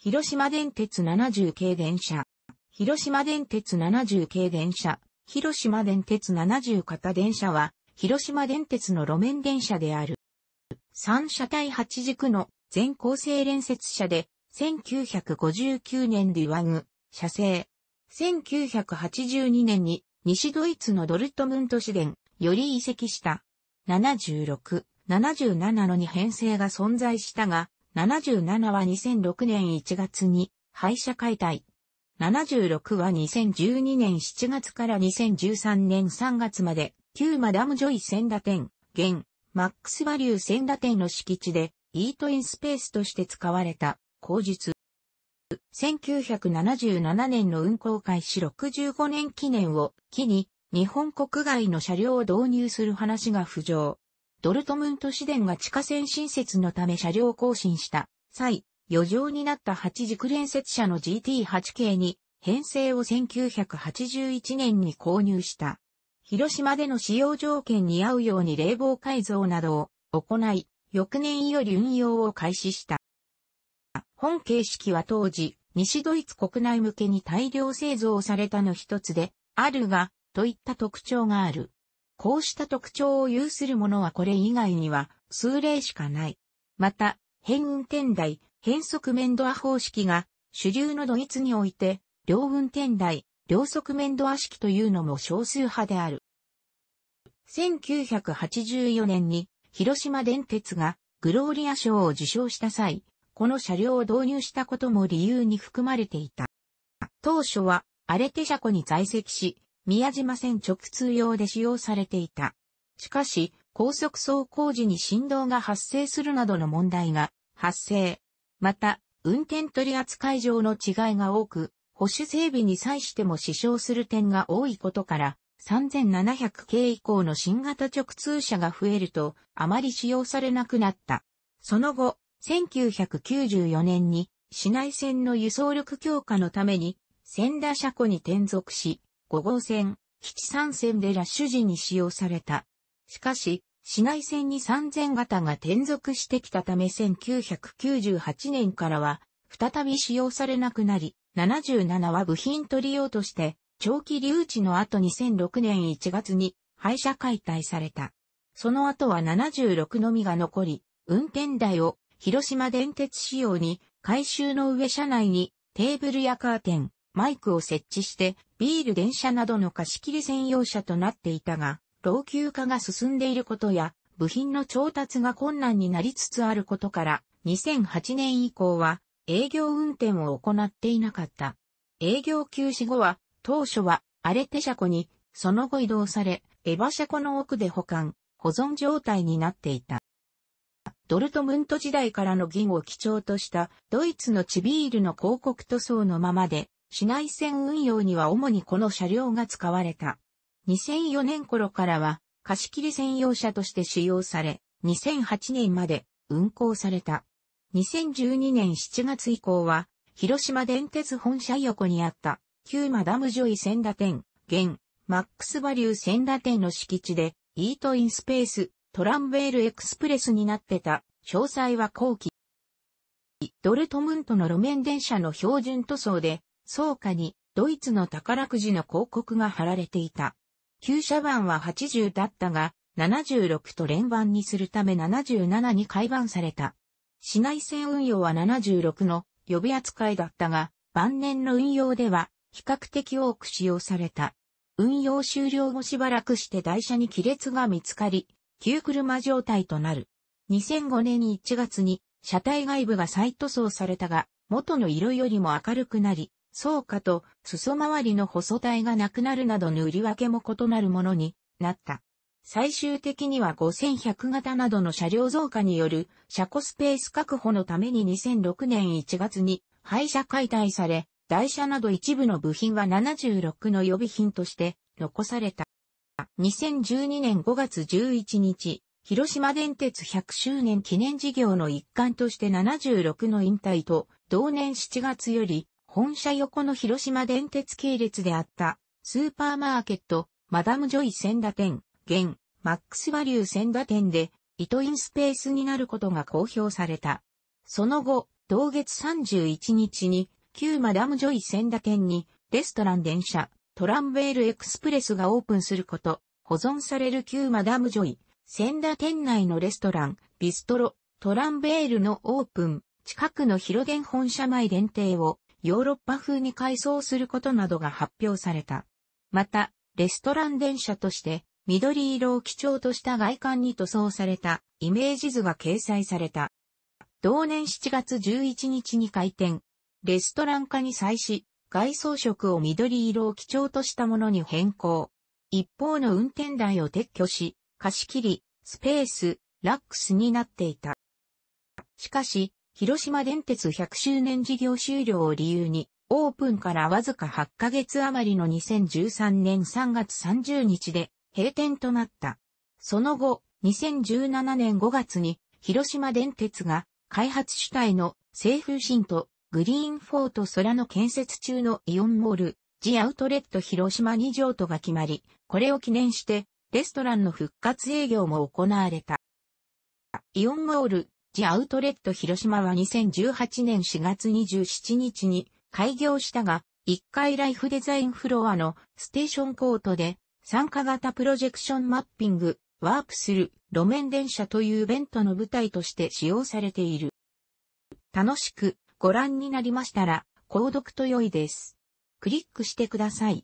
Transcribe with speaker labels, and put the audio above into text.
Speaker 1: 広島電鉄70系電車、広島電鉄70系電車、広島電鉄70型電車は、広島電鉄の路面電車である。三車体八軸の全構成連接車で、1959年で上具、車制。1982年に西ドイツのドルトムント市電より移籍した。76、77の2編成が存在したが、77は2006年1月に廃車解体。76は2012年7月から2013年3月まで、旧マダムジョイ千田店、現、マックスバリュー千田店の敷地で、イートインスペースとして使われた、口述。1977年の運行開始65年記念を機に、日本国外の車両を導入する話が浮上。ドルトムント市電が地下線新設のため車両更新した際、余剰になった8軸連接車の GT8 系に編成を1981年に購入した。広島での使用条件に合うように冷房改造などを行い、翌年より運用を開始した。本形式は当時、西ドイツ国内向けに大量製造されたの一つで、あるが、といった特徴がある。こうした特徴を有するものはこれ以外には数例しかない。また、変運転台、変速面ドア方式が主流のドイツにおいて、両運転台、両側面ドア式というのも少数派である。1984年に広島電鉄がグローリア賞を受賞した際、この車両を導入したことも理由に含まれていた。当初は荒れ手車庫に在籍し、宮島線直通用で使用されていた。しかし、高速走行時に振動が発生するなどの問題が発生。また、運転取扱い上の違いが多く、保守整備に際しても支障する点が多いことから、3700系以降の新型直通車が増えると、あまり使用されなくなった。その後、1994年に市内線の輸送力強化のために、仙田車庫に転属し、5号線、地三線でラッシュ時に使用された。しかし、市内線に3000型が転属してきたため1998年からは、再び使用されなくなり、77は部品取り用として、長期留置の後2006年1月に廃車解体された。その後は76のみが残り、運転台を広島電鉄仕様に改修の上車内にテーブルやカーテン、マイクを設置して、ビール電車などの貸し切り専用車となっていたが、老朽化が進んでいることや、部品の調達が困難になりつつあることから、2008年以降は営業運転を行っていなかった。営業休止後は、当初は荒れて車庫に、その後移動され、エバ車庫の奥で保管、保存状態になっていた。ドルトムント時代からの銀を基調としたドイツの地ビールの広告塗装のままで市内線運用には主にこの車両が使われた。2004年頃からは貸し切り専用車として使用され、2008年まで運行された。2012年7月以降は、広島電鉄本社横にあった、旧マダムジョイ千田店、現、マックスバリュー千田店の敷地で、イートインスペース、トランベールエクスプレスになってた、詳細は後期。ドルトムントの路面電車の標準塗装で、倉かにドイツの宝くじの広告が貼られていた。旧車番は80だったが、76と連番にするため77に改番された。市内線運用は76の予備扱いだったが、晩年の運用では比較的多く使用された。運用終了後しばらくして台車に亀裂が見つかり、旧車状態となる。2005年1月に車体外部が再塗装されたが、元の色よりも明るくなり、草花と裾回りの細体がなくなるなどの売り分けも異なるものになった。最終的には5100型などの車両増加による車庫スペース確保のために2006年1月に廃車解体され、台車など一部の部品は76の予備品として残された。2012年5月11日、広島電鉄100周年記念事業の一環として76の引退と、同年7月より本社横の広島電鉄系列であった、スーパーマーケット、マダムジョイ千田店、現、マックスバリュー千田店で、糸トインスペースになることが公表された。その後、同月31日に、旧マダムジョイ千田店に、レストラン電車、トランベールエクスプレスがオープンすること、保存される旧マダムジョイ、千田店内のレストラン、ビストロ、トランベールのオープン、近くの広電本社前限定をヨーロッパ風に改装することなどが発表された。また、レストラン電車として、緑色を基調とした外観に塗装されたイメージ図が掲載された。同年7月11日に開店。レストラン化に際し、外装色を緑色を基調としたものに変更。一方の運転台を撤去し、貸し切り、スペース、ラックスになっていた。しかし、広島電鉄100周年事業終了を理由に、オープンからわずか8ヶ月余りの2013年3月30日で閉店となった。その後、2017年5月に広島電鉄が開発主体の西風新都グリーンフォート空の建設中のイオンモール、ジアウトレット広島2条都が決まり、これを記念してレストランの復活営業も行われた。イオンモール、チアウトレット広島は2018年4月27日に開業したが、1階ライフデザインフロアのステーションコートで参加型プロジェクションマッピング、ワープする路面電車というベントの舞台として使用されている。楽しくご覧になりましたら、購読と良いです。クリックしてください。